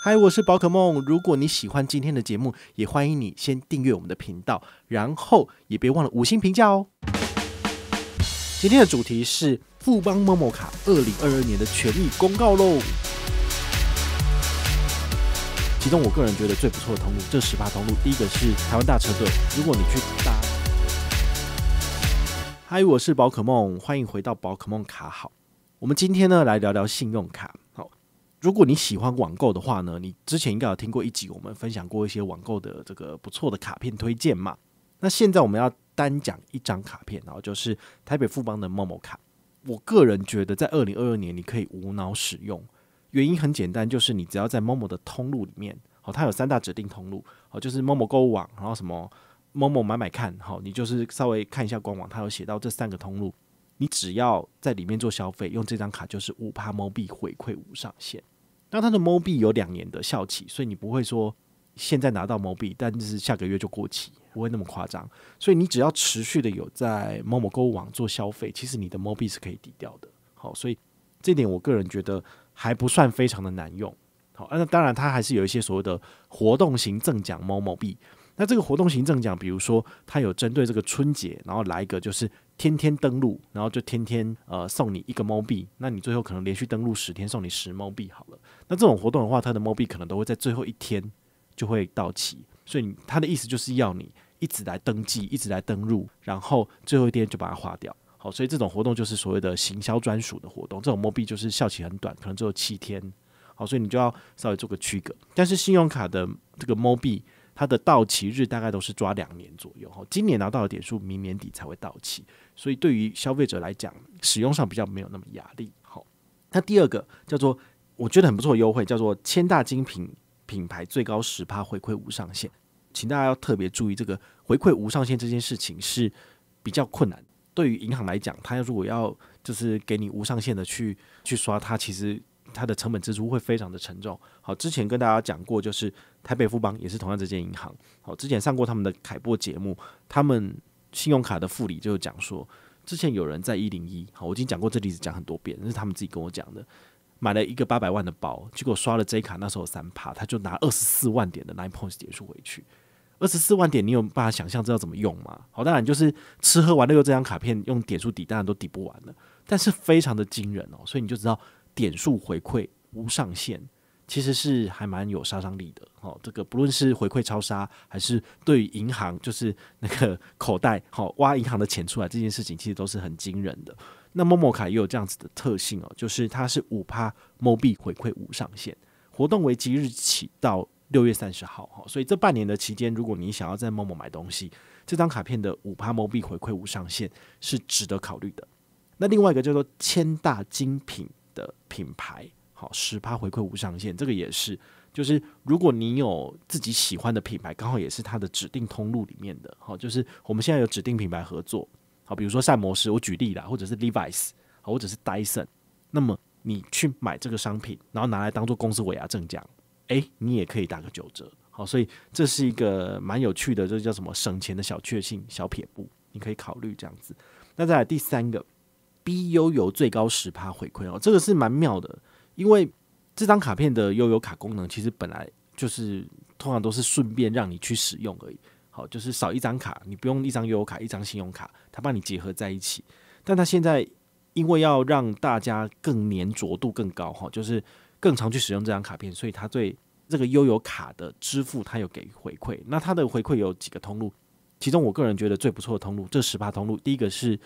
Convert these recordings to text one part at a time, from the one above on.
嗨，我是宝可梦。如果你喜欢今天的节目，也欢迎你先订阅我们的频道，然后也别忘了五星评价哦。今天的主题是富邦某某卡二零二二年的权益公告喽。其中我个人觉得最不错的通路，这十八通路第一个是台湾大车队。如果你去搭，嗨，我是宝可梦，欢迎回到宝可梦卡好。我们今天呢来聊聊信用卡。如果你喜欢网购的话呢，你之前应该有听过一集，我们分享过一些网购的这个不错的卡片推荐嘛？那现在我们要单讲一张卡片，然后就是台北富邦的某某卡。我个人觉得，在二零二二年你可以无脑使用，原因很简单，就是你只要在某某的通路里面，哦，它有三大指定通路，哦，就是某某购物网，然后什么某某买买看，好，你就是稍微看一下官网，它有写到这三个通路。你只要在里面做消费，用这张卡就是五帕猫币回馈无上限。那它的猫币有两年的效期，所以你不会说现在拿到猫币，但是下个月就过期，不会那么夸张。所以你只要持续的有在某某购物网做消费，其实你的猫币是可以抵掉的。好，所以这点我个人觉得还不算非常的难用。好，那当然它还是有一些所谓的活动型赠奖猫猫币。那这个活动型赠奖，比如说它有针对这个春节，然后来一个就是。天天登录，然后就天天呃送你一个猫币，那你最后可能连续登录十天送你十猫币好了。那这种活动的话，它的猫币可能都会在最后一天就会到期，所以它的意思就是要你一直来登记，一直来登录，然后最后一天就把它花掉。好，所以这种活动就是所谓的行销专属的活动，这种猫币就是效期很短，可能只有七天。好，所以你就要稍微做个区隔。但是信用卡的这个猫币，它的到期日大概都是抓两年左右。哈，今年拿到的点数，明年底才会到期。所以对于消费者来讲，使用上比较没有那么压力。好，那第二个叫做我觉得很不错优惠，叫做千大精品品牌最高十趴回馈无上限，请大家要特别注意这个回馈无上限这件事情是比较困难。对于银行来讲，它如果要就是给你无上限的去去刷，它其实它的成本支出会非常的沉重。好，之前跟大家讲过，就是台北富邦也是同样这间银行。好，之前上过他们的凯播节目，他们。信用卡的复利就讲说，之前有人在一零一，好，我已经讲过这例子讲很多遍，是他们自己跟我讲的，买了一个八百万的包，结果刷了 J 卡，那时候三趴，他就拿二十四万点的 nine points 点数回去，二十四万点你有办法想象知道怎么用吗？好，当然就是吃喝玩乐这张卡片用点数抵，当然都抵不完了，但是非常的惊人哦，所以你就知道点数回馈无上限。其实是还蛮有杀伤力的哦，这个不论是回馈超杀，还是对银行就是那个口袋好 挖银行的钱出来这件事情，其实都是很惊人的。那某某卡也有这样子的特性哦，就是它是五趴某币回馈无上限，活动为即日起到六月三十号哈，所以这半年的期间，如果你想要在某某买东西，这张卡片的五趴某币回馈无上限是值得考虑的。那另外一个叫做千大精品的品牌。好，十趴回馈无上限，这个也是，就是如果你有自己喜欢的品牌，刚好也是它的指定通路里面的，好，就是我们现在有指定品牌合作，好，比如说膳魔师，我举例啦，或者是 Levi's，好，或者是 Dyson，那么你去买这个商品，然后拿来当做公司尾牙正奖，诶，你也可以打个九折，好，所以这是一个蛮有趣的，这叫什么省钱的小确幸、小撇步，你可以考虑这样子。那再来第三个，BU 有最高十趴回馈哦，这个是蛮妙的。因为这张卡片的悠游卡功能，其实本来就是通常都是顺便让你去使用而已。好，就是少一张卡，你不用一张悠游卡，一张信用卡，它帮你结合在一起。但它现在因为要让大家更粘着度更高，哈，就是更常去使用这张卡片，所以它对这个悠游卡的支付，它有给回馈。那它的回馈有几个通路，其中我个人觉得最不错的通路，这十八通路，第一个是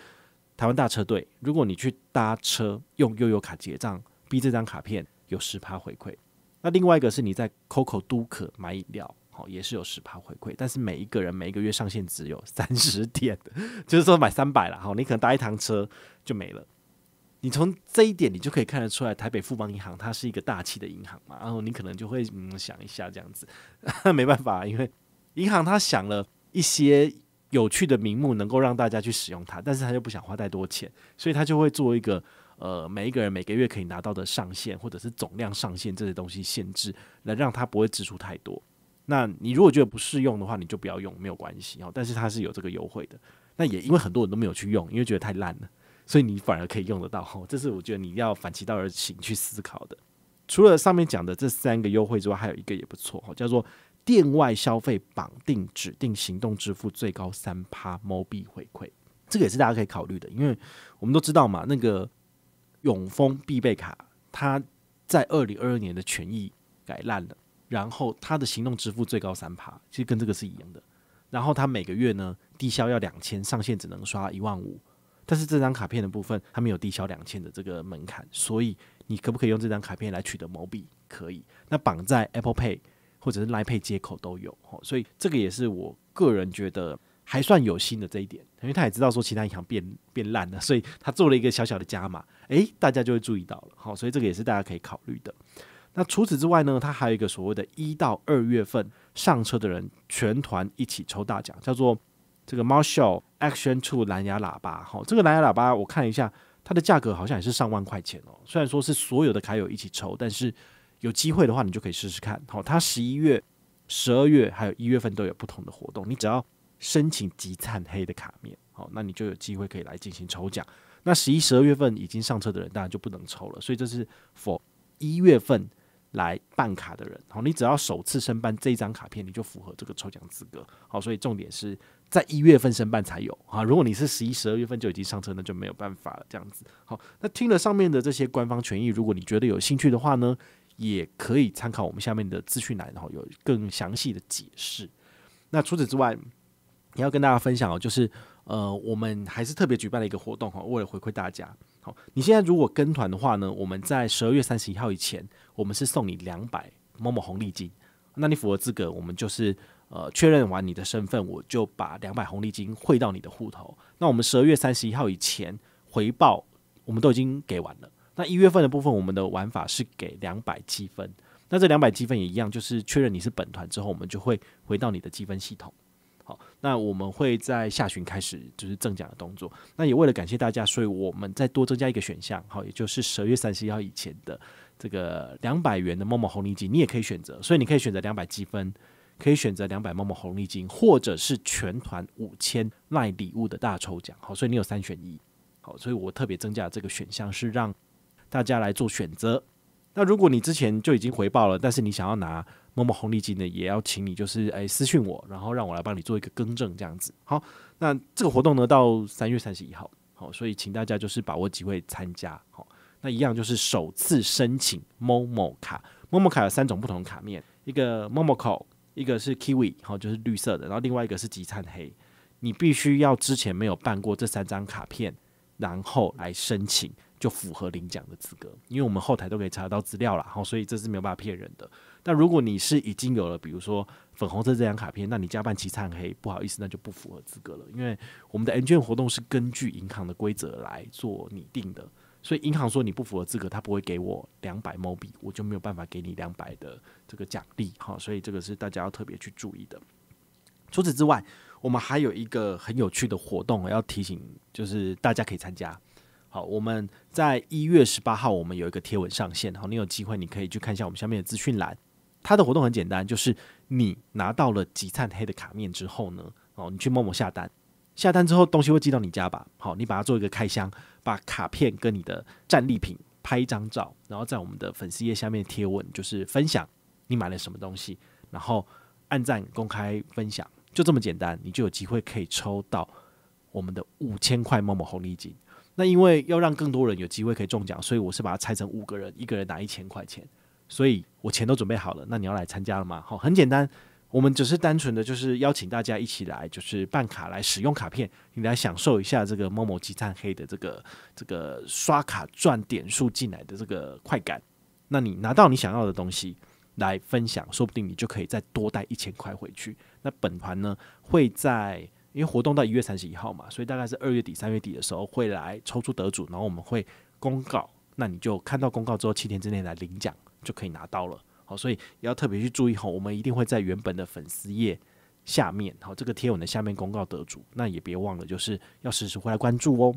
台湾大车队，如果你去搭车用悠游卡结账。B 这张卡片有十趴回馈，那另外一个是你在 COCO 都可买饮料，好也是有十趴回馈，但是每一个人每一个月上限只有 三十点，就是说买三百了，好你可能搭一趟车就没了。你从这一点你就可以看得出来，台北富邦银行它是一个大气的银行嘛，然后你可能就会嗯想一下这样子，没办法，因为银行他想了一些有趣的名目，能够让大家去使用它，但是他又不想花太多钱，所以他就会做一个。呃，每一个人每个月可以拿到的上限，或者是总量上限这些东西限制，来让他不会支出太多。那你如果觉得不适用的话，你就不要用，没有关系哦。但是它是有这个优惠的。那也因为很多人都没有去用，因为觉得太烂了，所以你反而可以用得到。这是我觉得你要反其道而行去思考的。除了上面讲的这三个优惠之外，还有一个也不错，叫做店外消费绑定指定行动支付最高三趴猫币回馈。这个也是大家可以考虑的，因为我们都知道嘛，那个。永丰必备卡，它在二零二二年的权益改烂了，然后它的行动支付最高三趴，其实跟这个是一样的。然后它每个月呢，低消要两千，上限只能刷一万五，但是这张卡片的部分它没有低消两千的这个门槛，所以你可不可以用这张卡片来取得某币？可以，那绑在 Apple Pay 或者是 Line Pay 接口都有，所以这个也是我个人觉得。还算有心的这一点，因为他也知道说其他银行变变烂了，所以他做了一个小小的加码，诶，大家就会注意到了。好，所以这个也是大家可以考虑的。那除此之外呢，他还有一个所谓的一到二月份上车的人，全团一起抽大奖，叫做这个 Marshall Action Two 蓝牙喇叭。好，这个蓝牙喇叭我看一下，它的价格好像也是上万块钱哦。虽然说是所有的卡友一起抽，但是有机会的话，你就可以试试看。好，它十一月、十二月还有一月份都有不同的活动，你只要。申请极灿黑的卡面，好，那你就有机会可以来进行抽奖。那十一、十二月份已经上车的人，当然就不能抽了。所以这是 for 一月份来办卡的人，好，你只要首次申办这张卡片，你就符合这个抽奖资格。好，所以重点是在一月份申办才有啊。如果你是十一、十二月份就已经上车，那就没有办法了。这样子，好，那听了上面的这些官方权益，如果你觉得有兴趣的话呢，也可以参考我们下面的资讯栏，然后有更详细的解释。那除此之外，也要跟大家分享哦，就是呃，我们还是特别举办了一个活动哈，为了回馈大家。好，你现在如果跟团的话呢，我们在十二月三十一号以前，我们是送你两百某某红利金。那你符合资格，我们就是呃确认完你的身份，我就把两百红利金汇到你的户头。那我们十二月三十一号以前回报，我们都已经给完了。那一月份的部分，我们的玩法是给两百积分。那这两百积分也一样，就是确认你是本团之后，我们就会回到你的积分系统。那我们会在下旬开始就是赠奖的动作。那也为了感谢大家，所以我们再多增加一个选项，好，也就是十月三十一号以前的这个两百元的某某红利金，你也可以选择。所以你可以选择两百积分，可以选择两百某某红利金，或者是全团五千卖礼物的大抽奖，好，所以你有三选一，好，所以我特别增加这个选项是让大家来做选择。那如果你之前就已经回报了，但是你想要拿。某某红利金呢，也要请你就是诶私信我，然后让我来帮你做一个更正这样子。好，那这个活动呢到三月三十一号，好，所以请大家就是把握机会参加。好，那一样就是首次申请某某卡，某某卡有三种不同卡面，一个某某口，一个是 Kiwi，好就是绿色的，然后另外一个是极灿黑，你必须要之前没有办过这三张卡片，然后来申请。就符合领奖的资格，因为我们后台都可以查到资料了，好，所以这是没有办法骗人的。但如果你是已经有了，比如说粉红色这张卡片，那你加办唱灿黑，不好意思，那就不符合资格了，因为我们的 N 券活动是根据银行的规则来做拟定的，所以银行说你不符合资格，他不会给我两百毛币，我就没有办法给你两百的这个奖励，好，所以这个是大家要特别去注意的。除此之外，我们还有一个很有趣的活动要提醒，就是大家可以参加。好，我们在一月十八号，我们有一个贴文上线。好，你有机会，你可以去看一下我们下面的资讯栏。它的活动很简单，就是你拿到了极灿黑的卡面之后呢，哦，你去某某下单，下单之后东西会寄到你家吧？好，你把它做一个开箱，把卡片跟你的战利品拍一张照，然后在我们的粉丝页下面贴文，就是分享你买了什么东西，然后按赞公开分享，就这么简单，你就有机会可以抽到我们的五千块某某红利金。那因为要让更多人有机会可以中奖，所以我是把它拆成五个人，一个人拿一千块钱。所以我钱都准备好了，那你要来参加了吗？好，很简单，我们只是单纯的就是邀请大家一起来，就是办卡来使用卡片，你来享受一下这个某某积赞黑的这个这个刷卡赚点数进来的这个快感。那你拿到你想要的东西来分享，说不定你就可以再多带一千块回去。那本团呢会在。因为活动到一月三十一号嘛，所以大概是二月底三月底的时候会来抽出得主，然后我们会公告。那你就看到公告之后，七天之内来领奖就可以拿到了。好，所以要特别去注意哈，我们一定会在原本的粉丝页下面，好这个贴文的下面公告得主。那也别忘了，就是要时时回来关注哦。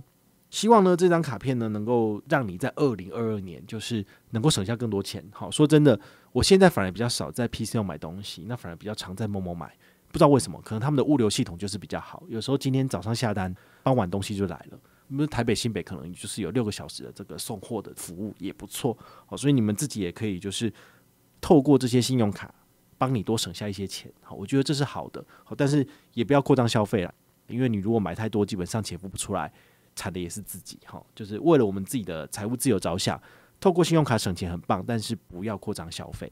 希望呢这张卡片呢能够让你在二零二二年就是能够省下更多钱。好，说真的，我现在反而比较少在 p c 上买东西，那反而比较常在某某买。不知道为什么，可能他们的物流系统就是比较好。有时候今天早上下单，傍晚东西就来了。我们台北新北可能就是有六个小时的这个送货的服务也不错。好，所以你们自己也可以就是透过这些信用卡帮你多省下一些钱。好，我觉得这是好的。好，但是也不要扩张消费了，因为你如果买太多，基本上钱付不出来，惨的也是自己。哈，就是为了我们自己的财务自由着想，透过信用卡省钱很棒，但是不要扩张消费。